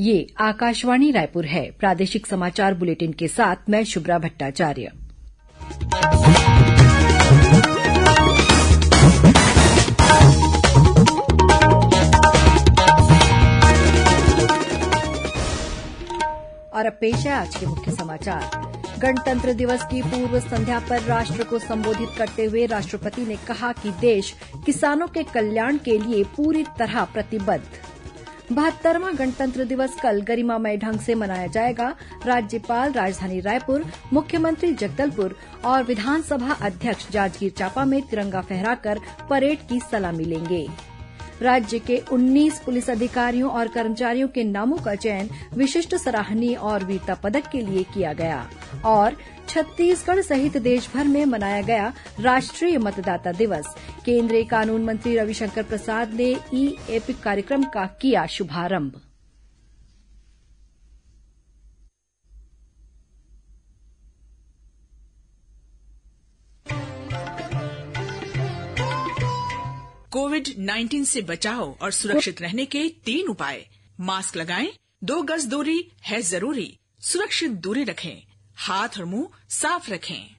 ये आकाशवाणी रायपुर है प्रादेशिक समाचार बुलेटिन के साथ मैं शुभ्रा भट्टाचार्य और अब पेश है आज के मुख्य समाचार गणतंत्र दिवस की पूर्व संध्या पर राष्ट्र को संबोधित करते हुए राष्ट्रपति ने कहा कि देश किसानों के कल्याण के लिए पूरी तरह प्रतिबद्ध बहत्तरवां गणतंत्र दिवस कल गरिमामय ढंग से मनाया जाएगा राज्यपाल राजधानी रायपुर मुख्यमंत्री जगदलपुर और विधानसभा अध्यक्ष जांजगीर चांपा में तिरंगा फहराकर परेड की सलामी लेंगे राज्य के उन्नीस पुलिस अधिकारियों और कर्मचारियों के नामों का चयन विशिष्ट सराहनीय और वीरता पदक के लिए किया गया और छत्तीसगढ़ सहित देशभर में मनाया गया राष्ट्रीय मतदाता दिवस केंद्रीय कानून मंत्री रविशंकर प्रसाद ने ई एपिक कार्यक्रम का किया शुभारंभ कोविड 19 से बचाव और सुरक्षित रहने के तीन उपाय मास्क लगाएं, दो गज दूरी है जरूरी सुरक्षित दूरी रखें हाथ और मुंह साफ रखें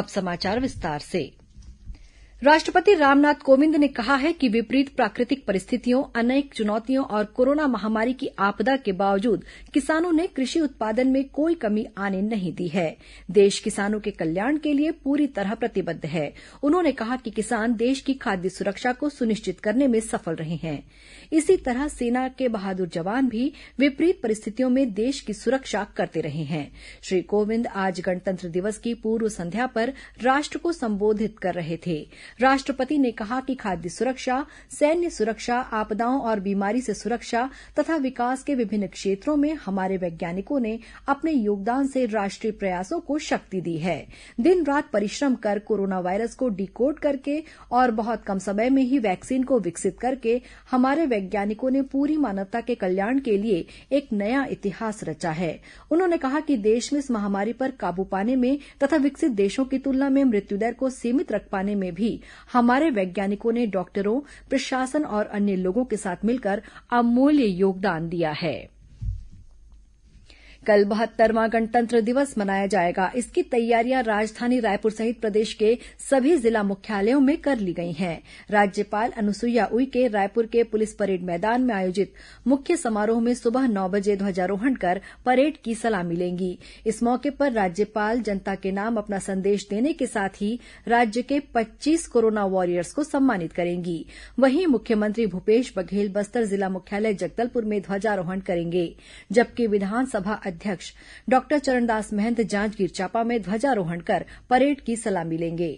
अब समाचार विस्तार से राष्ट्रपति रामनाथ कोविंद ने कहा है कि विपरीत प्राकृतिक परिस्थितियों अनेक चुनौतियों और कोरोना महामारी की आपदा के बावजूद किसानों ने कृषि उत्पादन में कोई कमी आने नहीं दी है देश किसानों के कल्याण के लिए पूरी तरह प्रतिबद्ध है उन्होंने कहा कि किसान देश की खाद्य सुरक्षा को सुनिश्चित करने में सफल रहे हैं इसी तरह सेना के बहादुर जवान भी विपरीत परिस्थितियों में देश की सुरक्षा करते रहे हैं श्री कोविंद आज गणतंत्र दिवस की पूर्व संध्या पर राष्ट्र को संबोधित कर रहे थे राष्ट्रपति ने कहा कि खाद्य सुरक्षा सैन्य सुरक्षा आपदाओं और बीमारी से सुरक्षा तथा विकास के विभिन्न क्षेत्रों में हमारे वैज्ञानिकों ने अपने योगदान से राष्ट्रीय प्रयासों को शक्ति दी है दिन रात परिश्रम कर कोरोना वायरस को डिकोड करके और बहुत कम समय में ही वैक्सीन को विकसित करके हमारे वैज्ञानिकों ने पूरी मानवता के कल्याण के लिए एक नया इतिहास रचा है उन्होंने कहा कि देश में इस महामारी पर काबू पाने में तथा विकसित देशों की तुलना में मृत्युदर को सीमित रख पाने में भी हमारे वैज्ञानिकों ने डॉक्टरों प्रशासन और अन्य लोगों के साथ मिलकर अमूल्य योगदान दिया है कल बहत्तरवां गणतंत्र दिवस मनाया जाएगा इसकी तैयारियां राजधानी रायपुर सहित प्रदेश के सभी जिला मुख्यालयों में कर ली गई हैं राज्यपाल अनुसुईया उइके रायपुर के पुलिस परेड मैदान में आयोजित मुख्य समारोह में सुबह नौ बजे ध्वजारोहण कर परेड की सलामी लेंगी इस मौके पर राज्यपाल जनता के नाम अपना संदेश देने के साथ ही राज्य के पच्चीस कोरोना वॉरियर्स को सम्मानित करेंगी वहीं मुख्यमंत्री भूपेश बघेल बस्तर जिला मुख्यालय जगदलपुर में ध्वजारोहण करेंगे जबकि विधानसभा अध्यक्ष डॉक्टर चरणदास महंत जांजगीर चांपा में ध्वजारोहण कर परेड की सलामी लेंगे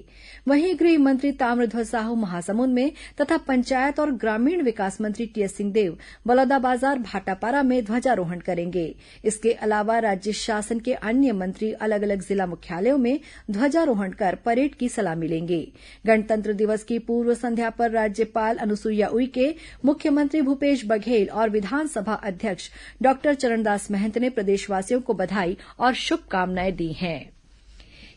वहीं गृह मंत्री ताम्रध्वज साहू महासमुंद में तथा पंचायत और ग्रामीण विकास मंत्री टीएस सिंहदेव बलौदाबाजार भाटापारा में ध्वजारोहण करेंगे इसके अलावा राज्य शासन के अन्य मंत्री अलग अलग जिला मुख्यालयों में ध्वजारोहण कर परेड की सलामी लेंगे गणतंत्र दिवस की पूर्व संध्या पर राज्यपाल अनुसुईया उइके मुख्यमंत्री भूपेश बघेल और विधानसभा अध्यक्ष डॉक्टर चरणदास महंत ने प्रदेश प्रदेशवासियों को बधाई और शुभकामनाएं दी हैं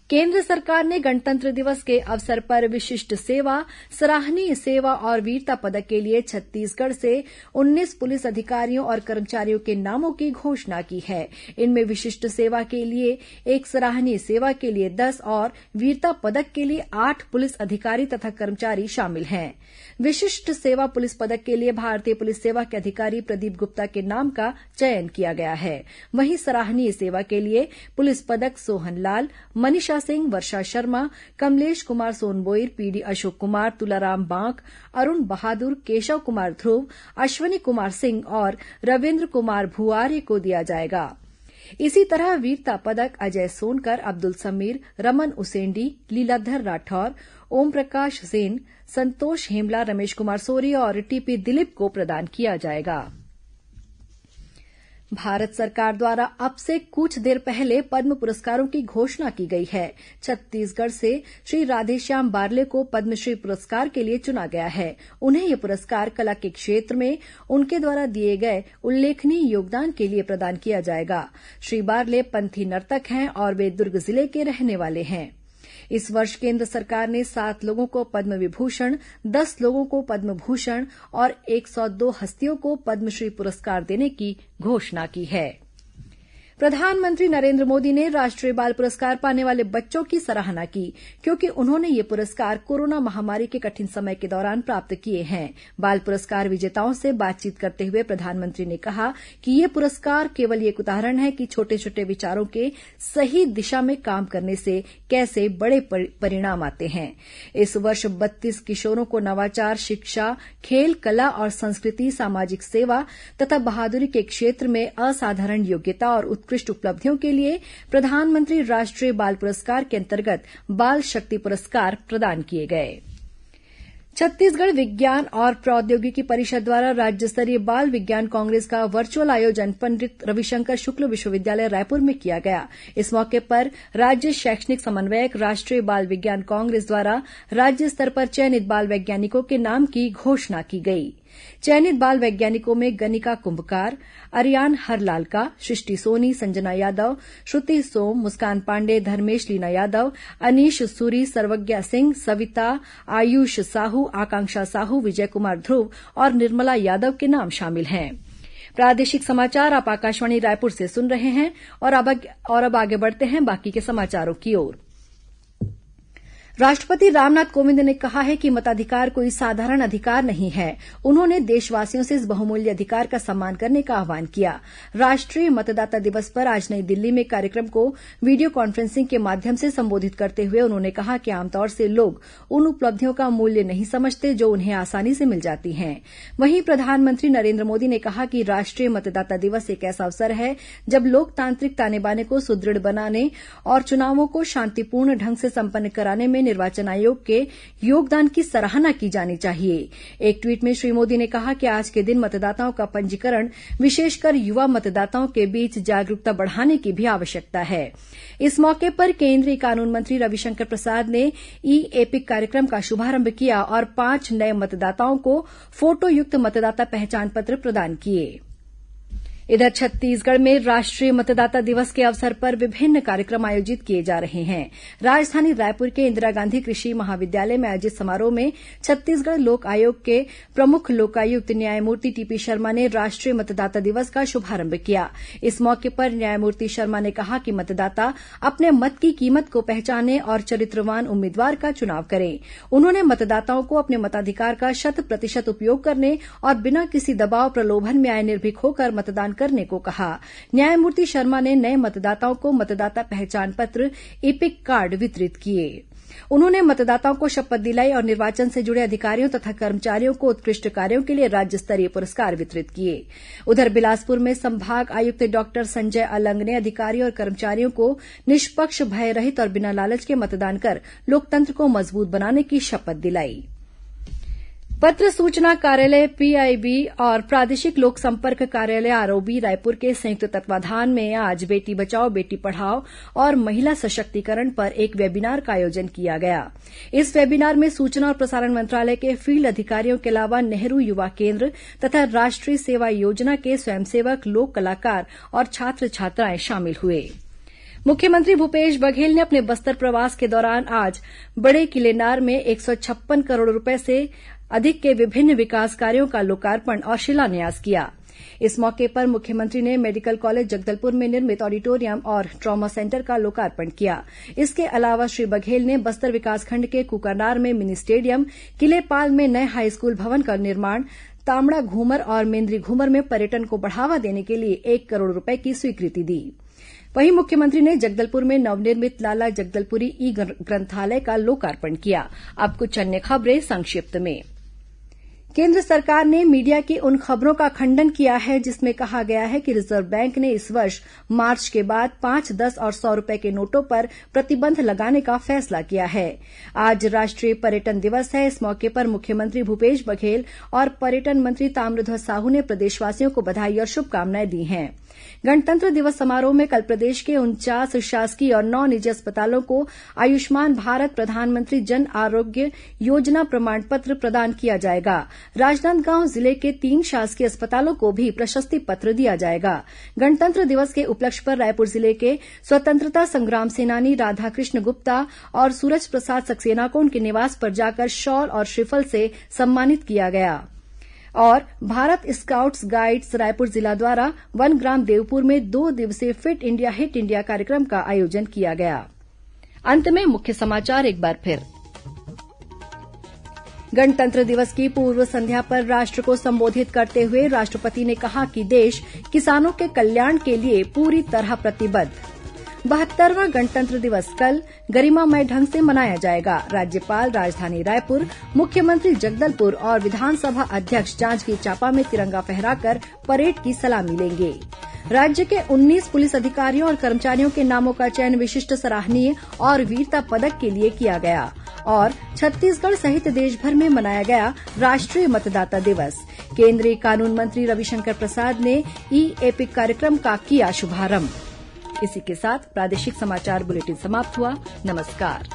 केन्द्र सरकार ने गणतंत्र दिवस के अवसर पर विशिष्ट सेवा सराहनीय सेवा और वीरता पदक के लिए छत्तीसगढ़ से उन्नीस पुलिस अधिकारियों और कर्मचारियों के नामों की घोषणा की है इनमें विशिष्ट सेवा के लिए एक सराहनीय सेवा के लिए दस और वीरता पदक के लिए आठ पुलिस अधिकारी तथा कर्मचारी शामिल हैं विशिष्ट सेवा पुलिस पदक के लिए भारतीय पुलिस सेवा के अधिकारी प्रदीप गुप्ता के नाम का चयन किया गया है वहीं सराहनीय सेवा के लिए पुलिस पदक सोहन लाल मनीषा वर्षा सिंह वर्षा शर्मा कमलेश कुमार सोनबोईर पीडी अशोक कुमार तुलाराम बांक अरुण बहादुर केशव कुमार ध्रुव अश्वनी कुमार सिंह और रविन्द्र कुमार भुआर्य को दिया जाएगा इसी तरह वीरता पदक अजय सोनकर अब्दुल समीर रमन उसेंडी लीलाधर राठौर ओमप्रकाश सेन संतोष हेमला रमेश कुमार सोरी और टीपी दिलीप को प्रदान किया जाएगा भारत सरकार द्वारा अब से कुछ देर पहले पद्म पुरस्कारों की घोषणा की गई है छत्तीसगढ़ से श्री राधेश्याम बारले को पद्मश्री पुरस्कार के लिए चुना गया है उन्हें यह पुरस्कार कला के क्षेत्र में उनके द्वारा दिए गए उल्लेखनीय योगदान के लिए प्रदान किया जाएगा श्री बारले पंथी नर्तक हैं और वे दुर्ग जिले के रहने वाले हैं इस वर्ष केन्द्र सरकार ने सात लोगों को पद्म विभूषण दस लोगों को पद्म भूषण और एक सौ दो हस्तियों को पद्मश्री पुरस्कार देने की घोषणा की है प्रधानमंत्री नरेन्द्र मोदी ने राष्ट्रीय बाल पुरस्कार पाने वाले बच्चों की सराहना की क्योंकि उन्होंने ये पुरस्कार कोरोना महामारी के कठिन समय के दौरान प्राप्त किए हैं बाल पुरस्कार विजेताओं से बातचीत करते हुए प्रधानमंत्री ने कहा कि ये पुरस्कार केवल एक उदाहरण है कि छोटे छोटे विचारों के सही दिशा में काम करने से कैसे बड़े परिणाम आते हैं इस वर्ष बत्तीस किशोरों को नवाचार शिक्षा खेल कला और संस्कृति सामाजिक सेवा तथा बहादुरी के क्षेत्र में असाधारण योग्यता और उत्कृष्ट उपलब्धियों के लिए प्रधानमंत्री राष्ट्रीय बाल पुरस्कार के अंतर्गत बाल शक्ति पुरस्कार प्रदान किए गए छत्तीसगढ़ विज्ञान और प्रौद्योगिकी परिषद द्वारा राज्य स्तरीय बाल विज्ञान कांग्रेस का वर्चुअल आयोजन पंडित रविशंकर शुक्ल विश्वविद्यालय रायपुर में किया गया इस मौके पर राज्य शैक्षणिक समन्वयक राष्ट्रीय बाल विज्ञान कांग्रेस द्वारा राज्य स्तर पर चयनित बाल वैज्ञानिकों के नाम की घोषणा की गई चयनित बाल वैज्ञानिकों में गनिका कुंभकार अरियान हरलालका सृष्टि सोनी संजना यादव श्रुति सोम मुस्कान पांडेय धर्मेश लीना यादव अनीश सूरी सर्वज्ञा सिंह सविता आयुष साहू आकांक्षा साहू विजय कुमार ध्रुव और निर्मला यादव के नाम शामिल हैं प्रादेशिक समाचार आप आकाशवाणी रायपुर से सुन रहे हैं और अब आगे बढ़ते हैं बाकी के समाचारों की ओर राष्ट्रपति रामनाथ कोविंद ने कहा है कि मताधिकार कोई साधारण अधिकार नहीं है उन्होंने देशवासियों से इस बहुमूल्य अधिकार का सम्मान करने का आह्वान किया राष्ट्रीय मतदाता दिवस पर आज नई दिल्ली में कार्यक्रम को वीडियो कॉन्फ्रेंसिंग के माध्यम से संबोधित करते हुए उन्होंने कहा कि आमतौर से लोग उन उपलब्धियों का मूल्य नहीं समझते जो उन्हें आसानी से मिल जाती हैं वहीं प्रधानमंत्री नरेन्द्र मोदी ने कहा कि राष्ट्रीय मतदाता दिवस एक ऐसा अवसर है जब लोकतांत्रिक ताने बाने को सुदृढ़ बनाने और चुनावों को शांतिपूर्ण ढंग से संपन्न कराने में निर्वाचन आयोग के योगदान की सराहना की जानी चाहिए एक ट्वीट में श्री मोदी ने कहा कि आज के दिन मतदाताओं का पंजीकरण विशेषकर युवा मतदाताओं के बीच जागरूकता बढ़ाने की भी आवश्यकता है इस मौके पर केंद्रीय कानून मंत्री रविशंकर प्रसाद ने ई एपिक कार्यक्रम का शुभारंभ किया और पांच नये मतदाताओं को फोटोयुक्त मतदाता पहचान पत्र प्रदान किए इधर छत्तीसगढ़ में राष्ट्रीय मतदाता दिवस के अवसर पर विभिन्न कार्यक्रम आयोजित किए जा रहे हैं राजधानी रायपुर के इंदिरा गांधी कृषि महाविद्यालय में आयोजित समारोह में छत्तीसगढ़ लोक आयोग के प्रमुख लोकायुक्त न्यायमूर्ति टीपी शर्मा ने राष्ट्रीय मतदाता दिवस का शुभारंभ किया इस मौके पर न्यायमूर्ति शर्मा ने कहा कि मतदाता अपने मत की कीमत को पहचाने और चरित्रवान उम्मीदवार का चुनाव करें उन्होंने मतदाताओं को अपने मताधिकार का शत प्रतिशत उपयोग करने और बिना किसी दबाव प्रलोभन में आए निर्भीक होकर मतदान करने को कहा न्यायमूर्ति शर्मा ने नए मतदाताओं को मतदाता पहचान पत्र इपिक कार्ड वितरित किए उन्होंने मतदाताओं को शपथ दिलाई और निर्वाचन से जुड़े अधिकारियों तथा कर्मचारियों को उत्कृष्ट कार्यो के लिए राज्य स्तरीय पुरस्कार वितरित किए उधर बिलासपुर में संभाग आयुक्त डॉक्टर संजय अलंग ने अधिकारियों और कर्मचारियों को निष्पक्ष भय रहित और बिना लालच के मतदान कर लोकतंत्र को मजबूत बनाने की शपथ दिलायी पत्र सूचना कार्यालय पीआईबी और प्रादेशिक लोक संपर्क कार्यालय आरओबी रायपुर के संयुक्त तत्वावधान में आज बेटी बचाओ बेटी पढ़ाओ और महिला सशक्तिकरण पर एक वेबिनार का आयोजन किया गया इस वेबिनार में सूचना और प्रसारण मंत्रालय के फील्ड अधिकारियों के अलावा नेहरू युवा केन्द्र तथा राष्ट्रीय सेवा योजना के स्वयंसेवक लोक कलाकार और छात्र छात्राएं शामिल हुए मुख्यमंत्री भूपेश बघेल ने अपने बस्तर प्रवास के दौरान आज बड़े किलेनार में एक सौ छप्पन करोड़ रूपये से अधिक के विभिन्न विकास कार्यों का लोकार्पण और शिलान्यास किया इस मौके पर मुख्यमंत्री ने मेडिकल कॉलेज जगदलपुर में निर्मित ऑडिटोरियम और ट्रॉमा सेंटर का लोकार्पण किया इसके अलावा श्री बघेल ने बस्तर विकासखंड के कुकरनार में मिनी स्टेडियम किलेपाल में नए हाईस्कूल भवन का निर्माण तामड़ा घूमर और मेन्द्री घूमर में पर्यटन को बढ़ावा देने के लिए एक करोड़ रूपये की स्वीकृति दी वहीं मुख्यमंत्री ने जगदलपुर में नवनिर्मित लाला जगदलपुरी ई ग्रंथालय का लोकार्पण किया अब कुछ अन्य खबरें संक्षिप्त में केंद्र सरकार ने मीडिया की उन खबरों का खंडन किया है जिसमें कहा गया है कि रिजर्व बैंक ने इस वर्ष मार्च के बाद पांच दस और सौ रूपये के नोटों पर प्रतिबंध लगाने का फैसला किया है आज राष्ट्रीय पर्यटन दिवस है इस मौके पर मुख्यमंत्री भूपेश बघेल और पर्यटन मंत्री ताम्रध्वज साहू ने प्रदेशवासियों को बधाई और शुभकामनाएं दी हैं गणतंत्र दिवस समारोह में कल प्रदेश के उनचास शासकीय और नौ निजी अस्पतालों को आयुष्मान भारत प्रधानमंत्री जन आरोग्य योजना प्रमाण पत्र प्रदान किया जाएगा राजनांदगांव जिले के तीन शासकीय अस्पतालों को भी प्रशस्ति पत्र दिया जाएगा गणतंत्र दिवस के उपलक्ष्य पर रायपुर जिले के स्वतंत्रता संग्राम सेनानी राधाकृष्ण गुप्ता और सूरज प्रसाद सक्सेना को उनके निवास पर जाकर शॉल और श्रीफल से सम्मानित किया गया और भारत स्काउट्स गाइड्स रायपुर जिला द्वारा वनग्राम देवपुर में दो दिवसीय फिट इंडिया हिट इंडिया कार्यक्रम का आयोजन किया गया अंत में मुख्य समाचार एक बार फिर गणतंत्र दिवस की पूर्व संध्या पर राष्ट्र को संबोधित करते हुए राष्ट्रपति ने कहा कि देश किसानों के कल्याण के लिए पूरी तरह प्रतिबद्ध बहत्तरवां गणतंत्र दिवस कल गरिमामय ढंग से मनाया जाएगा राज्यपाल राजधानी रायपुर मुख्यमंत्री जगदलपुर और विधानसभा अध्यक्ष जांजगीर चांपा में तिरंगा फहराकर परेड की सलामी लेंगे राज्य के 19 पुलिस अधिकारियों और कर्मचारियों के नामों का चयन विशिष्ट सराहनीय और वीरता पदक के लिए किया गया और छत्तीसगढ़ सहित देशभर में मनाया गया राष्ट्रीय मतदाता दिवस केंद्रीय कानून मंत्री रविशंकर प्रसाद ने ई एपिक कार्यक्रम का किया शुभारंभ इसी के साथ प्रादेशिक समाचार बुलेटिन समाप्त हुआ नमस्कार